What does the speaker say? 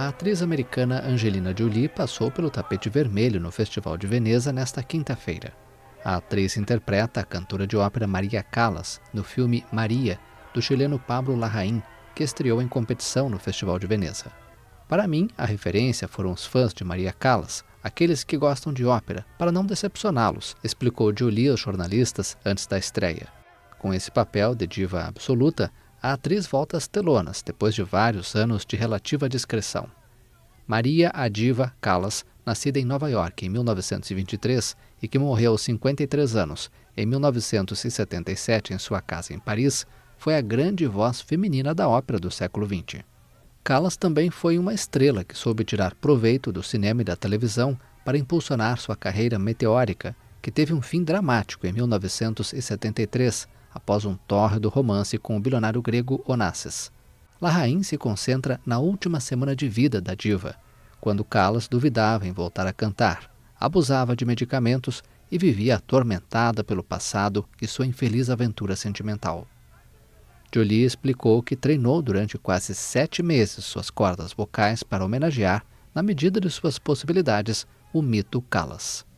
A atriz americana Angelina Jolie passou pelo tapete vermelho no Festival de Veneza nesta quinta-feira. A atriz interpreta a cantora de ópera Maria Callas no filme Maria, do chileno Pablo Larraín, que estreou em competição no Festival de Veneza. Para mim, a referência foram os fãs de Maria Callas, aqueles que gostam de ópera, para não decepcioná-los, explicou Jolie aos jornalistas antes da estreia. Com esse papel de diva absoluta, a atriz volta às telonas depois de vários anos de relativa discreção. Maria Adiva Callas, nascida em Nova York em 1923 e que morreu aos 53 anos em 1977 em sua casa em Paris, foi a grande voz feminina da ópera do século XX. Callas também foi uma estrela que soube tirar proveito do cinema e da televisão para impulsionar sua carreira meteórica, que teve um fim dramático em 1973, após um tórrido romance com o bilionário grego Onassis. Larraín se concentra na última semana de vida da diva, quando Callas duvidava em voltar a cantar, abusava de medicamentos e vivia atormentada pelo passado e sua infeliz aventura sentimental. Jolie explicou que treinou durante quase sete meses suas cordas vocais para homenagear, na medida de suas possibilidades, o mito Callas.